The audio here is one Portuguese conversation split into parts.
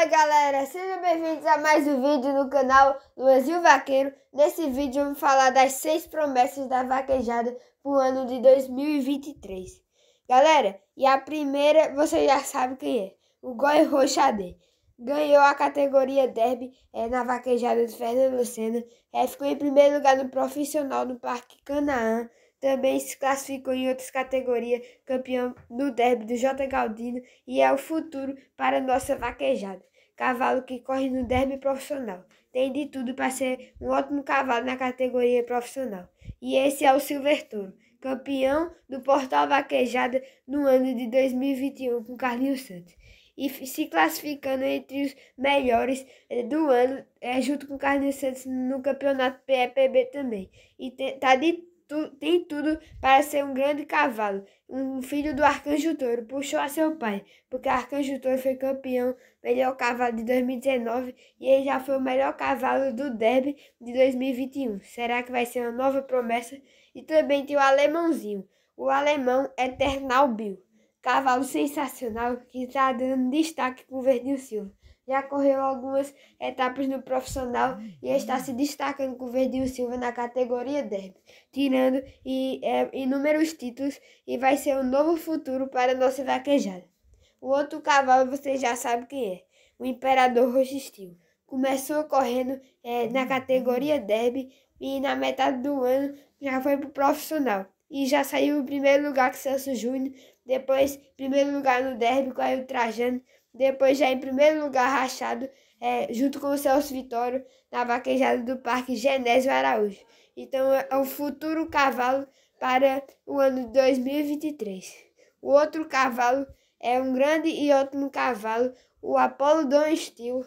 Fala galera, sejam bem-vindos a mais um vídeo no canal Luanzinho Vaqueiro. Nesse vídeo vamos falar das seis promessas da vaquejada para o ano de 2023. Galera, e a primeira você já sabe quem é, o Goi Roxadê. Ganhou a categoria Derby é, na vaquejada de Fernando Lucena, é, ficou em primeiro lugar no profissional no Parque Canaã também se classificou em outras categorias, campeão do derby do J. Galdino e é o futuro para nossa vaquejada. Cavalo que corre no derby profissional. Tem de tudo para ser um ótimo cavalo na categoria profissional. E esse é o Silver Touro, campeão do Portal Vaquejada no ano de 2021 com Carlinhos Santos e se classificando entre os melhores eh, do ano, é, junto com o Santos no campeonato PEPB também. E está de tu, tem tudo para ser um grande cavalo. Um filho do Arcanjo Touro puxou a seu pai, porque o Arcanjo Touro foi campeão, melhor cavalo de 2019 e ele já foi o melhor cavalo do Derby de 2021. Será que vai ser uma nova promessa? E também tem o alemãozinho, o alemão Eternal Bill, cavalo sensacional que está dando destaque com o Verdinho Silva já correu algumas etapas no profissional e está se destacando com o Verdinho Silva na categoria Derby, tirando e, é, inúmeros títulos e vai ser um novo futuro para nossa vaquejada. O outro cavalo você já sabe quem é, o Imperador Roxistil. Começou correndo é, na categoria Derby e na metade do ano já foi pro profissional. E já saiu em primeiro lugar com Celso Júnior, depois primeiro lugar no Derby com o Trajano, depois, já em primeiro lugar, Rachado, é, junto com o Celso Vitório, na vaquejada do Parque Genésio Araújo. Então, é o futuro cavalo para o ano de 2023. O outro cavalo é um grande e ótimo cavalo, o Apollo Don Steel.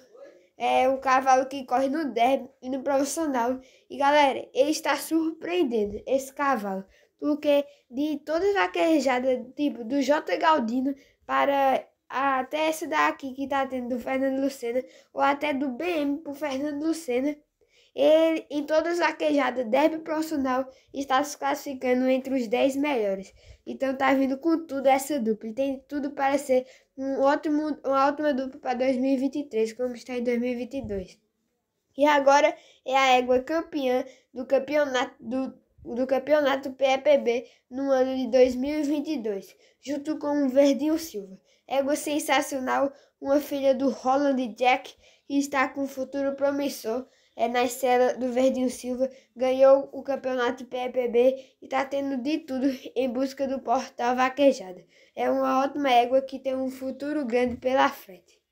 É um cavalo que corre no derby e no profissional. E galera, ele está surpreendendo esse cavalo. Porque de todas as vaquejadas, tipo, do J. Galdino para até essa daqui que tá tendo do Fernando Lucena, ou até do BM pro Fernando Lucena, ele, em todas as queijadas, deve profissional, está se classificando entre os 10 melhores. Então tá vindo com tudo essa dupla. E tem tudo para ser um ótimo, uma ótima dupla para 2023, como está em 2022. E agora é a égua campeã do campeonato do do Campeonato PEPB no ano de 2022, junto com o Verdinho Silva. Égua sensacional, uma filha do Holland Jack, que está com um futuro promissor. É na estrela do Verdinho Silva, ganhou o campeonato PEPB e está tendo de tudo em busca do portal vaquejada. É uma ótima égua que tem um futuro grande pela frente.